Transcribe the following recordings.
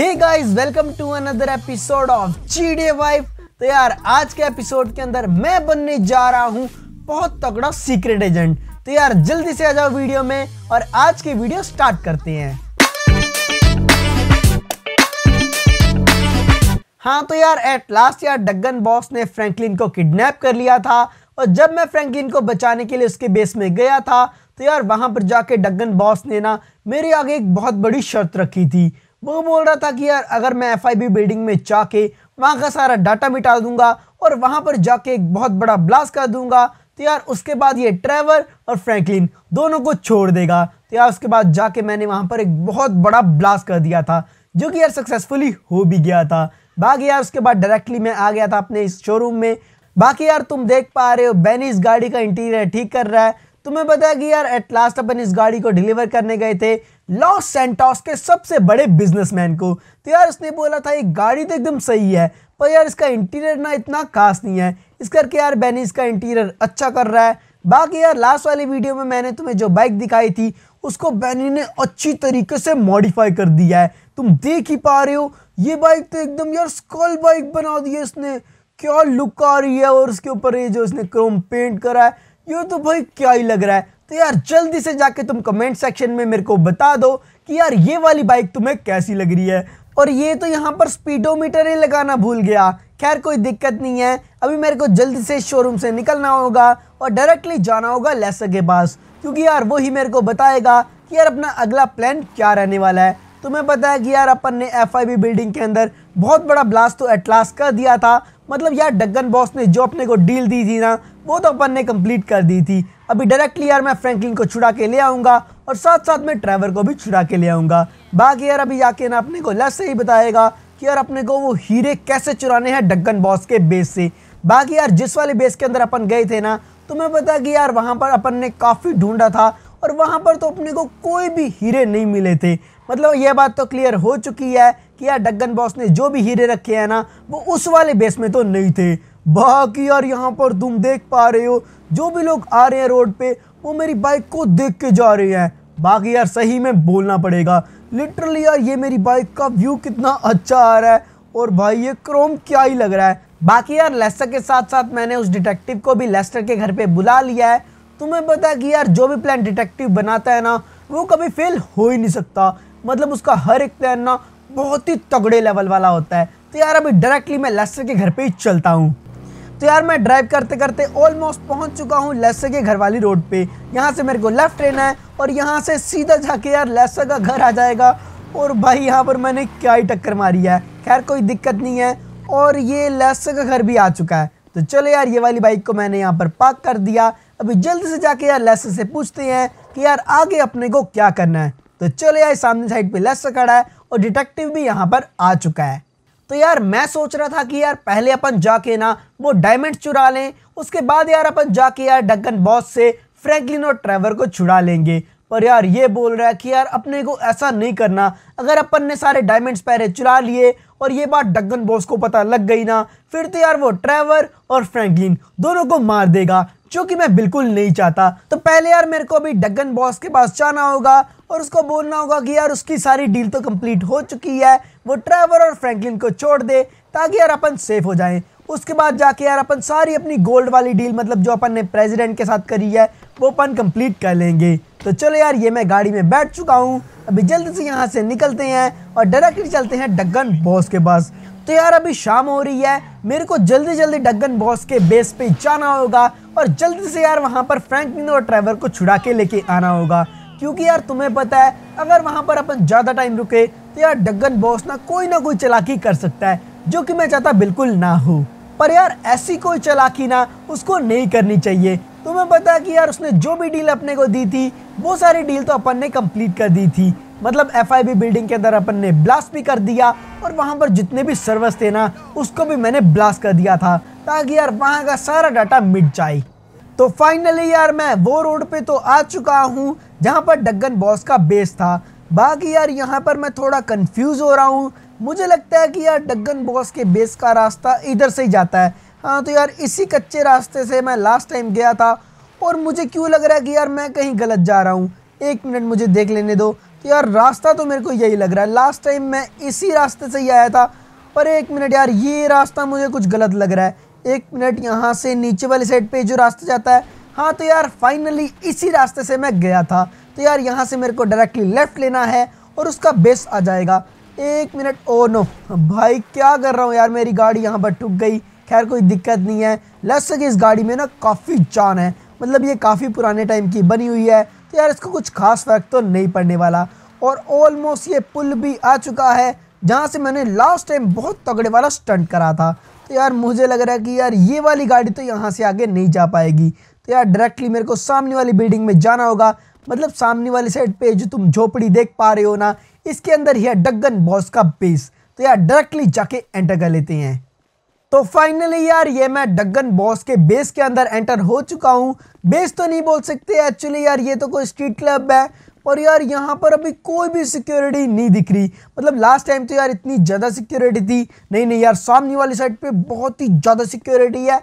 hey guys welcome to another episode of wife तो यार आज के एपिसोड के अंदर मैं बनने जा रहा हूँ बहुत तगड़ा सीक्रेट एजेंट तो यार जल्दी से आ जाओ वीडियो में और आज की वीडियो स्टार्ट करते हैं हाँ तो यार एट लास्ट यार डगन बॉस ने फ्रैंकलिन को किडनैप कर लिया था और जब मैं फ्रैंकलिन को बचाने के लिए उसके बेस में गया था तो यार वहां पर जाके डगन बॉस ने ना मेरे आगे एक बहुत बड़ी शर्त रखी थी वो बोल रहा था कि यार अगर मैं एफ बिल्डिंग में जाके वहाँ का सारा डाटा मिटा दूंगा और वहाँ पर जाके एक बहुत बड़ा ब्लास्ट कर दूंगा तो यार उसके बाद ये ट्रेवर और फ्रैंकलिन दोनों को छोड़ देगा तो यार उसके बाद जाके मैंने वहाँ पर एक बहुत बड़ा ब्लास्ट कर दिया था जो कि यार सक्सेसफुली हो भी गया था बाकी यार उसके बाद डायरेक्टली मैं आ गया था अपने इस शोरूम में बाकी यार तुम देख पा रहे हो बैनी इस गाड़ी का इंटीरियर ठीक कर रहा है तुम्हें पता है कि यार एट लास्ट अपन इस गाड़ी को डिलीवर करने गए थे लॉस सेंटोस के सबसे बड़े बिजनेसमैन को तो यार उसने बोला था ये गाड़ी तो एकदम सही है पर यार इसका इंटीरियर ना इतना खास नहीं है इस करके यार बैनी इसका इंटीरियर अच्छा कर रहा है बाकी यार लास्ट वाली वीडियो में मैंने तुम्हें जो बाइक दिखाई थी उसको बैनी ने अच्छी तरीके से मॉडिफाई कर दिया है तुम देख ही पा रहे हो ये बाइक तो एकदम यार स्कॉल बाइक बना दी है इसने क्या लुक आ रही है और उसके ऊपर ये जो इसने क्रोम पेंट करा है ये तो भाई क्या ही लग रहा है तो यार जल्दी से जाके तुम कमेंट सेक्शन में मेरे को बता दो कि यार ये वाली बाइक तुम्हें कैसी लग रही है और ये तो यहाँ पर स्पीडोमीटर ही लगाना भूल गया खैर कोई दिक्कत नहीं है अभी मेरे को जल्दी से शोरूम से निकलना होगा और डायरेक्टली जाना होगा लेसर के पास क्योंकि यार वो ही मेरे को बताएगा कि यार अपना अगला प्लान क्या रहने वाला है तुम्हें पता है कि यार अपन ने एफ बिल्डिंग के अंदर बहुत बड़ा ब्लास्ट तो एटलास्ट कर दिया था मतलब यार डगन बॉस ने जो अपने को डील दी थी ना वो तो अपन ने कम्प्लीट कर दी थी अभी डायरेक्टली यार मैं फ्रैंकलिन को छुड़ा के ले आऊँगा और साथ साथ में ट्रैवर को भी छुड़ा के ले आऊँगा बाकी यार अभी जाके ना अपने को लस से ही बताएगा कि यार अपने को वो हीरे कैसे चुराने हैं डगन बॉस के बेस से बाकी यार जिस वाले बेस के अंदर अपन गए थे ना तो मैं पता कि यार वहाँ पर अपन ने काफ़ी ढूंढा था और वहाँ पर तो अपने को कोई भी हीरे नहीं मिले थे मतलब ये बात तो क्लियर हो चुकी है कि यार डगन बॉस ने जो भी हीरे रखे हैं ना वो उस वाले बेस में तो नहीं थे बाकी यार यहाँ पर तुम देख पा रहे हो जो भी लोग आ रहे हैं रोड पे वो मेरी बाइक को देख के जा रहे हैं बाकी यार सही में बोलना पड़ेगा लिटरली यार ये मेरी बाइक का व्यू कितना अच्छा आ रहा है और भाई ये क्रोम क्या ही लग रहा है बाकी यार लेस्टर के साथ साथ मैंने उस डिटेक्टिव को भी लेस्टर के घर पे बुला लिया है तुम्हें पता है कि यार जो भी प्लान डिटेक्टिव बनाता है ना वो कभी फेल हो ही नहीं सकता मतलब उसका हर एक प्लान ना बहुत ही तगड़े लेवल वाला होता है तो यार अभी डायरेक्टली मैं लेस्टर के घर पे ही चलता हूँ तो यार मैं ड्राइव करते करते ऑलमोस्ट पहुंच चुका हूँ लेस्टर के घर वाली रोड पे यहाँ से मेरे को लेफ्ट लेना है और यहाँ से सीधा जाके यार लेस्टर का घर आ जाएगा और भाई यहाँ पर मैंने क्या ही टक्कर मारी है खैर कोई दिक्कत नहीं है और ये लेस्टर का घर भी आ चुका है तो चलो यार ये वाली बाइक को मैंने यहाँ पर पार्क कर दिया अभी जल्दी से जाके यार लेस्टर से पूछते हैं कि यार आगे अपने को क्या करना है तो चले आए सामने साइड पे लस खड़ा है और डिटेक्टिव भी यहाँ पर आ चुका है तो यार मैं सोच रहा था कि यार पहले अपन जाके ना वो डायमंड चुरा लें उसके बाद यार अपन जाके यार डगन बॉस से फ्रैंकलिन और ट्रेवर को छुड़ा लेंगे पर यार ये बोल रहा है कि यार अपने को ऐसा नहीं करना अगर अपन ने सारे डायमंड्स पहले चुरा लिए और ये बात डगन बॉस को पता लग गई ना फिर तो यार वो ट्रेवर और फ्रैंकलिन दोनों को मार देगा जो कि मैं बिल्कुल नहीं चाहता तो पहले यार मेरे को अभी डगन बॉस के पास जाना होगा और उसको बोलना होगा कि यार उसकी सारी डील तो कंप्लीट हो चुकी है वो ट्रेवर और फ्रैंकलिन को छोड़ दे ताकि यार अपन सेफ हो जाएं उसके बाद जाके यार अपन सारी अपनी गोल्ड वाली डील मतलब जो अपन ने प्रेसिडेंट के साथ करी है वो अपन कंप्लीट कर लेंगे तो चलो यार ये मैं गाड़ी में बैठ चुका हूँ अभी जल्द से यहाँ से निकलते हैं और डायरेक्टली चलते हैं डगन बॉस के पास तो यार अभी शाम हो रही है मेरे को जल्दी जल्दी डगन बॉस के बेस पे जाना होगा और जल्दी से यार वहाँ पर फ्रैंकलिन और ट्रेवर को छुड़ा के लेके आना होगा क्योंकि यार तुम्हें पता है अगर वहाँ पर अपन ज़्यादा टाइम रुके तो यार डगन बॉस ना कोई ना कोई चलाकी कर सकता है जो कि मैं चाहता बिल्कुल ना हो पर यार ऐसी कोई चलाकी ना उसको नहीं करनी चाहिए तुम्हें पता कि यार उसने जो भी डील अपने को दी थी वो सारी डील तो अपन ने कंप्लीट कर दी थी मतलब एफ बिल्डिंग के अंदर अपन ने ब्लास्ट भी कर दिया और वहाँ पर जितने भी सर्वर्स थे ना उसको भी मैंने ब्लास्ट कर दिया था ताकि यार वहाँ का सारा डाटा मिट जाए तो फाइनली यार मैं वो रोड पे तो आ चुका हूँ जहाँ पर डगन बॉस का बेस था बाकी यार यहाँ पर मैं थोड़ा कंफ्यूज हो रहा हूँ मुझे लगता है कि यार डगन बॉस के बेस का रास्ता इधर से ही जाता है हाँ तो यार इसी कच्चे रास्ते से मैं लास्ट टाइम गया था और मुझे क्यों लग रहा है कि यार मैं कहीं गलत जा रहा हूँ एक मिनट मुझे देख लेने दो तो यार रास्ता तो मेरे को यही लग रहा है लास्ट टाइम मैं इसी रास्ते से ही आया था पर एक मिनट यार ये रास्ता मुझे कुछ गलत लग रहा है एक मिनट यहाँ से नीचे वाली साइड पे जो रास्ता जाता है हाँ तो यार फाइनली इसी रास्ते से मैं गया था तो यार यहाँ से मेरे को डायरेक्टली लेफ़्ट लेना है और उसका बेस आ जाएगा एक मिनट ओ नो भाई क्या कर रहा हूँ यार मेरी गाड़ी यहाँ पर टूक गई खैर कोई दिक्कत नहीं है लग सके इस गाड़ी में ना काफ़ी जान है मतलब ये काफ़ी पुराने टाइम की बनी हुई है तो यार इसको कुछ खास फ़र्क तो नहीं पड़ने वाला और ऑलमोस्ट ये पुल भी आ चुका है जहाँ से मैंने लास्ट टाइम बहुत तगड़े वाला स्टंट करा था तो यार मुझे लग रहा है कि यार ये वाली गाड़ी तो यहाँ से आगे नहीं जा पाएगी तो यार डायरेक्टली मेरे को सामने वाली बिल्डिंग में जाना होगा मतलब सामने वाली साइड पे जो तुम झोपड़ी देख पा रहे हो ना इसके अंदर ही है डगन बॉस का बेस तो यार डायरेक्टली जाके एंटर कर लेते हैं तो फाइनली यार ये मैं डगन बॉस के बेस के अंदर एंटर हो चुका हूँ बेस तो नहीं बोल सकते एक्चुअली यार ये तो कोई स्ट्रीट क्लब है और यार यहाँ पर अभी कोई भी सिक्योरिटी नहीं दिख रही मतलब लास्ट टाइम तो यार इतनी ज़्यादा सिक्योरिटी थी नहीं नहीं यार सामने वाली साइड पे बहुत ही ज़्यादा सिक्योरिटी है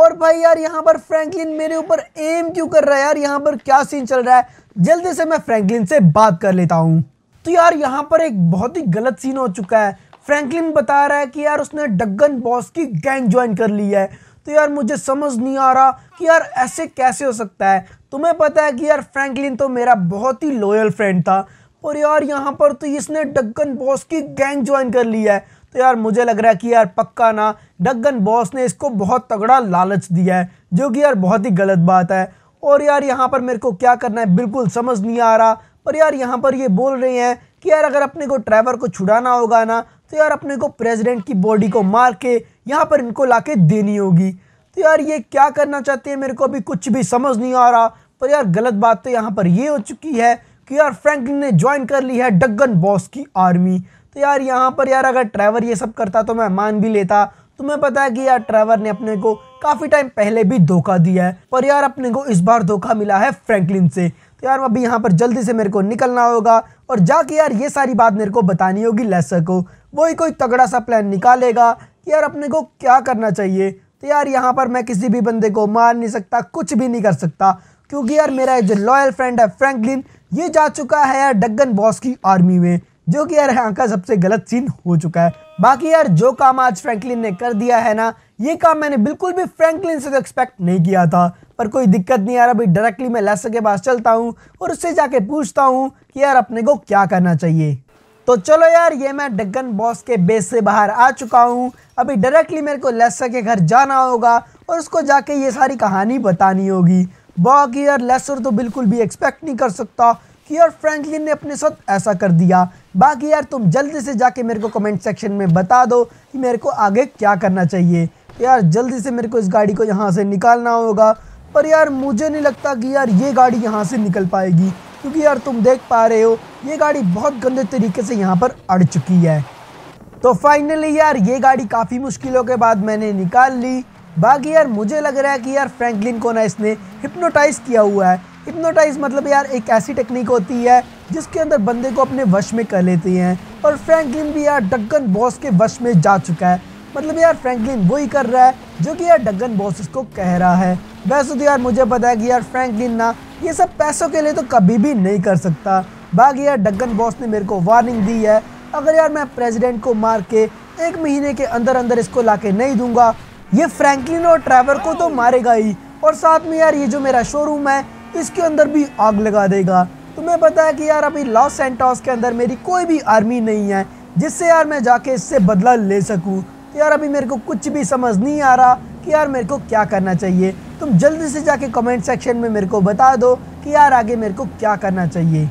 और भाई यार यहाँ पर फ्रैंकलिन मेरे ऊपर एम क्यों कर रहा है यार यहाँ पर क्या सीन चल रहा है जल्दी से मैं फ्रेंकलिन से बात कर लेता हूँ तो यार यहाँ पर एक बहुत ही गलत सीन हो चुका है फ्रैंकलिन बता रहा है कि यार उसने डगन बॉस की गैंग ज्वाइन कर ली है तो यार मुझे समझ नहीं आ रहा कि यार ऐसे कैसे हो सकता है तुम्हें पता है कि यार फ्रैंकलिन तो मेरा बहुत ही लॉयल फ्रेंड था और यार यहाँ पर तो इसने डगन बॉस की गैंग ज्वाइन कर ली है तो यार मुझे लग रहा है कि यार पक्का ना डगन बॉस ने इसको बहुत तगड़ा लालच दिया है जो कि यार बहुत ही गलत बात है और यार यहाँ पर मेरे को क्या करना है बिल्कुल समझ नहीं आ रहा पर यार यहाँ पर ये बोल रहे हैं कि यार अगर अपने को ट्रैवर को छुड़ाना होगा ना तो यार अपने को प्रेसिडेंट की बॉडी को मार के यहाँ पर इनको ला के देनी होगी तो यार ये क्या करना चाहते हैं मेरे को अभी कुछ भी समझ नहीं आ रहा पर यार गलत बात तो यहाँ पर ये हो चुकी है कि यार फ्रैंकलिन ने ज्वाइन कर ली है डगन बॉस की आर्मी तो यार यहाँ पर यार अगर ट्रैवर ये सब करता तो मैं मान भी लेता तुम्हें पता है कि यार ट्रैवर ने अपने को काफ़ी टाइम पहले भी धोखा दिया है पर यार अपने को इस बार धोखा मिला है फ्रैंकलिन से तो यार अभी यहाँ पर जल्दी से मेरे को निकलना होगा और जाके यार ये सारी बात मेरे को बतानी होगी लेसर को वही कोई तगड़ा सा प्लान निकालेगा कि यार अपने को क्या करना चाहिए तो यार यहाँ पर मैं किसी भी बंदे को मार नहीं सकता कुछ भी नहीं कर सकता क्योंकि यार मेरा जो लॉयल फ्रेंड है फ्रैंकलिन ये जा चुका है यार डगन बॉस की आर्मी में जो कि यार यहाँ का सबसे गलत सीन हो चुका है बाकी यार जो काम आज फ्रैंकलिन ने कर दिया है ना ये काम मैंने बिल्कुल भी फ्रैंकलिन से तो एक्सपेक्ट नहीं किया था पर कोई दिक्कत नहीं यार अभी डायरेक्टली मैं लैसा के पास चलता हूँ और उससे जाके पूछता हूँ कि यार अपने को क्या करना चाहिए तो चलो यार ये मैं डगन बॉस के बेस से बाहर आ चुका हूँ अभी डायरेक्टली मेरे को लेसर के घर जाना होगा और उसको जाके ये सारी कहानी बतानी होगी बाकी यार लेसर तो बिल्कुल भी एक्सपेक्ट नहीं कर सकता कि यार फ्रैंकलिन ने अपने साथ ऐसा कर दिया बाकी यार तुम जल्दी से जाके मेरे को कमेंट सेक्शन में बता दो कि मेरे को आगे क्या करना चाहिए यार जल्दी से मेरे को इस गाड़ी को यहाँ से निकालना होगा पर यार मुझे नहीं लगता कि यार ये गाड़ी यहाँ से निकल पाएगी क्योंकि यार तुम देख पा रहे हो ये गाड़ी बहुत गंदे तरीके से यहाँ पर अड़ चुकी है तो फाइनली यार ये गाड़ी काफ़ी मुश्किलों के बाद मैंने निकाल ली बाकी यार मुझे लग रहा है कि यार फ्रैंकलिन को ना इसने हिप्नोटाइज़ किया हुआ है हिप्नोटाइज मतलब यार एक ऐसी टेक्निक होती है जिसके अंदर बंदे को अपने वश में कर लेते हैं और फ्रैंकलिन भी यार डगन बॉस के वश में जा चुका है मतलब यार फ्रैंकलिन वही कर रहा है जो कि यार डगन बॉस उसको कह रहा है वैसे तो यार मुझे पता है कि यार फ्रैंकलिन ना ये सब पैसों के लिए तो कभी भी नहीं कर सकता बाकी यार डगन बॉस ने मेरे को वार्निंग दी है अगर यार मैं प्रेसिडेंट को मार के एक महीने के अंदर अंदर इसको ला के नहीं दूंगा ये फ्रैंकलिन और ट्राइवर को तो मारेगा ही और साथ में यार ये जो मेरा शोरूम है इसके अंदर भी आग लगा देगा तुम्हें पता है कि यार अभी लॉस एंटॉस के अंदर मेरी कोई भी आर्मी नहीं है जिससे यार मैं जाके इससे बदला ले सकूँ तो यार अभी मेरे को कुछ भी समझ नहीं आ रहा कि यार मेरे को क्या करना चाहिए तुम जल्दी से जाके कमेंट सेक्शन में मेरे को बता दो कि यार आगे मेरे को क्या करना चाहिए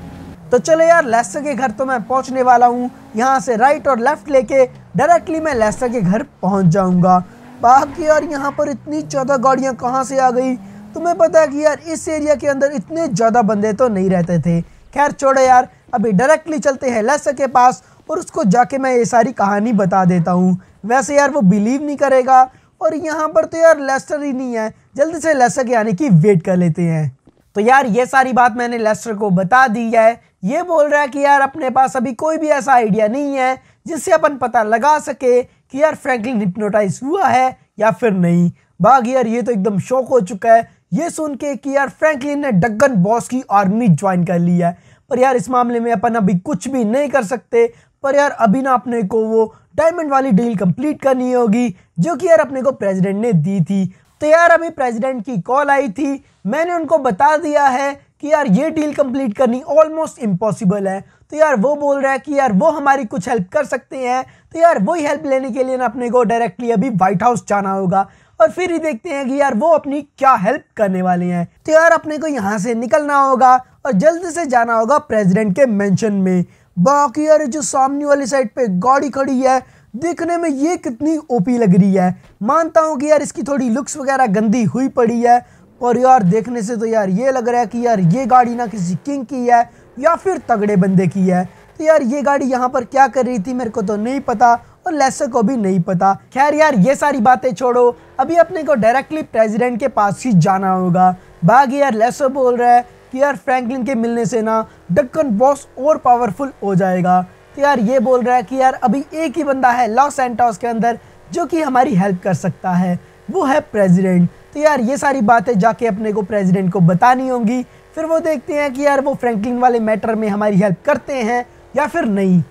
तो चलो यार लेस्टर के घर तो मैं पहुंचने वाला हूँ यहाँ से राइट और लेफ्ट लेके डायरेक्टली मैं लेस्टर के घर पहुँच जाऊँगा बाकी यार यहाँ पर इतनी ज़्यादा गाड़ियाँ कहाँ से आ गई तुम्हें पता है कि यार इस एरिया के अंदर इतने ज़्यादा बंदे तो नहीं रहते थे खैर छोड़ो यार अभी डायरेक्टली चलते हैं लेस्टर के पास और उसको जाके मैं ये सारी कहानी बता देता हूँ वैसे यार वो बिलीव नहीं करेगा और यहाँ पर तो यार लेस्टर ही नहीं है जल्दी से लेस्टर के आने की वेट कर लेते हैं तो यार ये सारी बात मैंने लेस्टर को बता दी है ये बोल रहा है कि यार अपने पास अभी कोई भी ऐसा आइडिया नहीं है जिससे अपन पता लगा सके कि यार फ्रैंकलिन हिप्नोटाइज हुआ है या फिर नहीं बाग यार ये तो एकदम शौक हो चुका है ये सुन के कि यार फ्रैंकलिन ने डगन बॉस की आर्मी ज्वाइन कर ली है पर यार इस मामले में अपन अभी कुछ भी नहीं कर सकते पर यार अभी ना अपने को वो डायमंड वाली डील कंप्लीट करनी होगी जो कि यार अपने को प्रेसिडेंट ने दी थी तो यार अभी प्रेसिडेंट की कॉल आई थी मैंने उनको बता दिया है कि यार ये डील कंप्लीट करनी ऑलमोस्ट इम्पॉसिबल है तो यार वो बोल रहा है कि यार वो हमारी कुछ हेल्प कर सकते हैं तो यार वही हेल्प लेने के लिए ना अपने को डायरेक्टली अभी वाइट हाउस जाना होगा और फिर ही देखते हैं कि यार वो अपनी क्या हेल्प करने वाले हैं तो यार अपने को यहाँ से निकलना होगा और जल्द से जाना होगा प्रेसिडेंट के मेंशन में बाकी यार जो सामने वाली साइड पे गाड़ी खड़ी है देखने में ये कितनी ओपी लग रही है मानता हूँ कि यार इसकी थोड़ी लुक्स वगैरह गंदी हुई पड़ी है और यार देखने से तो यार ये लग रहा है कि यार ये गाड़ी ना किसी किंग की है या फिर तगड़े बंदे की है तो यार ये गाड़ी यहाँ पर क्या कर रही थी मेरे को तो नहीं पता और लेसर को भी नहीं पता खैर यार ये सारी बातें छोड़ो अभी अपने को डायरेक्टली प्रेजिडेंट के पास ही जाना होगा बाकी यार लेसर बोल रहा है कि यार फ्रैंकलिन के मिलने से ना डक्कन बॉस और पावरफुल हो जाएगा तो यार ये बोल रहा है कि यार अभी एक ही बंदा है लॉस एंटॉस के अंदर जो कि हमारी हेल्प कर सकता है वो है प्रेसिडेंट तो यार ये सारी बातें जाके अपने को प्रेसिडेंट को बतानी होंगी फिर वो देखते हैं कि यार वो फ्रैंकलिन वाले मैटर में हमारी हेल्प करते हैं या फिर नहीं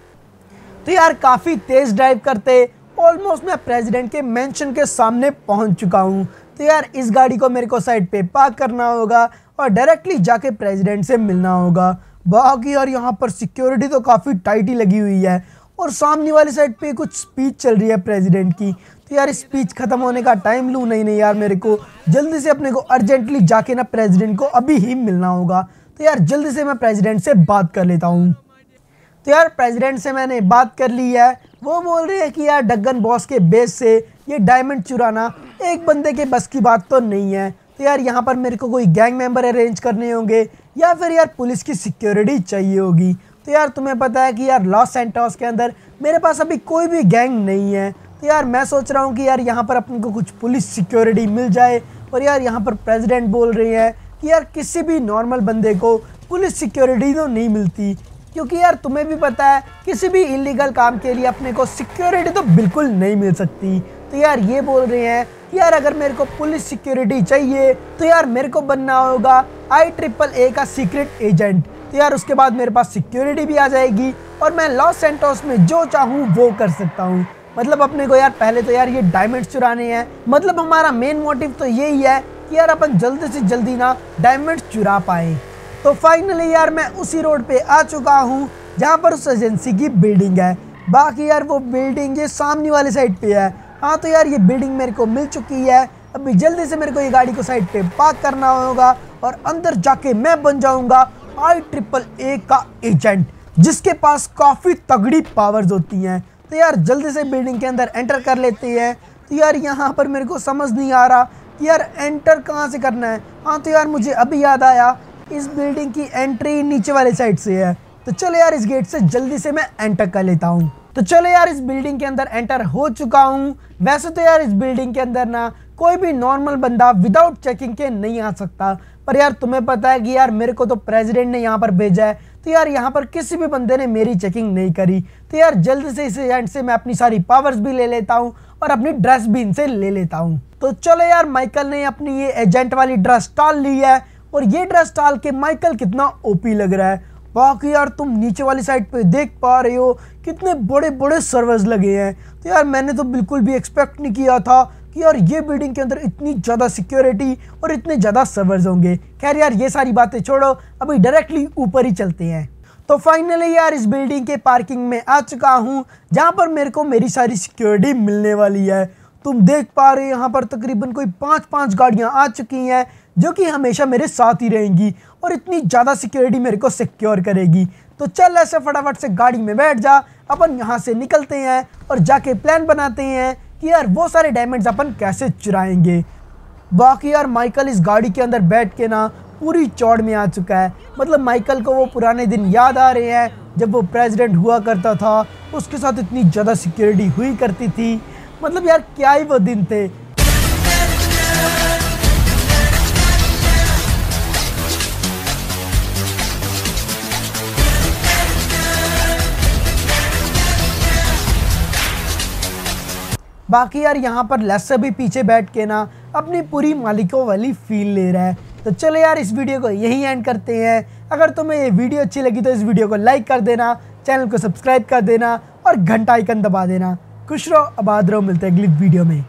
तो यार काफ़ी तेज़ ड्राइव करते ऑलमोस्ट मैं प्रेसिडेंट के मेंशन के सामने पहुंच चुका हूं तो यार इस गाड़ी को मेरे को साइड पे पार्क करना होगा और डायरेक्टली जाके प्रेसिडेंट से मिलना होगा बाकी यार यहाँ पर सिक्योरिटी तो काफ़ी टाइट ही लगी हुई है और सामने वाली साइड पे कुछ स्पीच चल रही है प्रेसिडेंट की तो यार स्पीच ख़त्म होने का टाइम लूँ नहीं नहीं यार मेरे को जल्दी से अपने को अर्जेंटली जाके ना प्रेसिडेंट को अभी ही मिलना होगा तो यार जल्दी से मैं प्रेसिडेंट से बात कर लेता हूँ तो यार प्रेसिडेंट से मैंने बात कर ली है वो बोल रहे हैं कि यार डगन बॉस के बेस से ये डायमंड चुराना एक बंदे के बस की बात तो नहीं है तो यार यहाँ पर मेरे को कोई गैंग मेंबर अरेंज करने होंगे या फिर यार पुलिस की सिक्योरिटी चाहिए होगी तो यार तुम्हें पता है कि यार लॉस सेंटोस के अंदर मेरे पास अभी कोई भी गैंग नहीं है तो यार मैं सोच रहा हूँ कि यार यहाँ पर अपन को कुछ पुलिस सिक्योरिटी मिल जाए और यार यहाँ पर प्रेजिडेंट बोल रही है कि यार किसी भी नॉर्मल बंदे को पुलिस सिक्योरिटी तो नहीं मिलती क्योंकि यार तुम्हें भी पता है किसी भी इलीगल काम के लिए अपने को सिक्योरिटी तो बिल्कुल नहीं मिल सकती तो यार ये बोल रहे हैं यार अगर मेरे को पुलिस सिक्योरिटी चाहिए तो यार मेरे को बनना होगा आई ट्रिपल ए का सीक्रेट एजेंट तो यार उसके बाद मेरे पास सिक्योरिटी भी आ जाएगी और मैं लॉस सेंटोस में जो चाहूँ वो कर सकता हूँ मतलब अपने को यार पहले तो यार ये डायमंड्स चुराने हैं मतलब हमारा मेन मोटिव तो यही है कि यार अपन जल्दी से जल्दी ना डायमंड चुरा पाए तो फाइनली यार मैं उसी रोड पे आ चुका हूँ जहाँ पर उस एजेंसी की बिल्डिंग है बाकी यार वो बिल्डिंग ये सामने वाली साइड पे है हाँ तो यार ये बिल्डिंग मेरे को मिल चुकी है अभी जल्दी से मेरे को ये गाड़ी को साइड पे पार्क करना होगा और अंदर जाके मैं बन जाऊंगा आई ट्रिपल ए का एजेंट जिसके पास काफ़ी तगड़ी पावर्स होती हैं तो यार जल्दी से बिल्डिंग के अंदर एंटर कर लेते हैं तो यार यहाँ पर मेरे को समझ नहीं आ रहा कि यार एंटर कहाँ से करना है हाँ तो यार मुझे अभी याद आया इस बिल्डिंग की एंट्री नीचे वाले साइड से है तो चलो यार इस गेट से जल्दी से मैं एंटर कर लेता हूँ तो चलो यार इस बिल्डिंग के अंदर एंटर हो चुका हूँ वैसे तो यार इस बिल्डिंग के अंदर ना कोई भी नॉर्मल बंदा विदाउट चेकिंग के नहीं आ सकता पर यार तुम्हें पता है कि यार मेरे को तो प्रेसिडेंट ने यहाँ पर भेजा है तो यार यहाँ पर किसी भी बंदे ने मेरी चेकिंग नहीं करी तो यार जल्द से इस एंड से मैं अपनी सारी पावर्स भी ले लेता हूँ और अपनी ड्रेस भी इनसे ले लेता हूँ तो चलो यार माइकल ने अपनी ये एजेंट वाली ड्रेस टाल ली है और ये ड्रेस टाल के माइकल कितना ओपी लग रहा है बाकी यार तुम नीचे वाली साइड पे देख पा रहे हो कितने बड़े बड़े सर्वर्स लगे हैं तो यार मैंने तो बिल्कुल भी एक्सपेक्ट नहीं किया था कि यार ये बिल्डिंग के अंदर इतनी ज़्यादा सिक्योरिटी और इतने ज़्यादा सर्वर्स होंगे खैर यार ये सारी बातें छोड़ो अभी डायरेक्टली ऊपर ही चलते हैं तो फाइनली यार इस बिल्डिंग के पार्किंग में आ चुका हूँ जहाँ पर मेरे को मेरी सारी सिक्योरिटी मिलने वाली है तुम देख पा रहे हो यहाँ पर तकरीबन कोई पाँच पाँच गाड़ियाँ आ चुकी हैं जो कि हमेशा मेरे साथ ही रहेंगी और इतनी ज़्यादा सिक्योरिटी मेरे को सिक्योर करेगी तो चल ऐसे फटाफट से गाड़ी में बैठ जा अपन यहाँ से निकलते हैं और जाके प्लान बनाते हैं कि यार वो सारे डायमंड्स अपन कैसे चुराएंगे बाकी यार माइकल इस गाड़ी के अंदर बैठ के ना पूरी चौड़ में आ चुका है मतलब माइकल को वो पुराने दिन याद आ रहे हैं जब वो प्रेसिडेंट हुआ करता था उसके साथ इतनी ज़्यादा सिक्योरिटी हुई करती थी मतलब यार क्या ही वो दिन थे बाकी यार यहाँ पर लस से भी पीछे बैठ के ना अपनी पूरी मालिकों वाली फील ले रहा है तो चलो यार इस वीडियो को यहीं एंड करते हैं अगर तुम्हें ये वीडियो अच्छी लगी तो इस वीडियो को लाइक कर देना चैनल को सब्सक्राइब कर देना और घंटा आइकन दबा देना खुश रहो आबाद रहो मिलते हैं अगली वीडियो में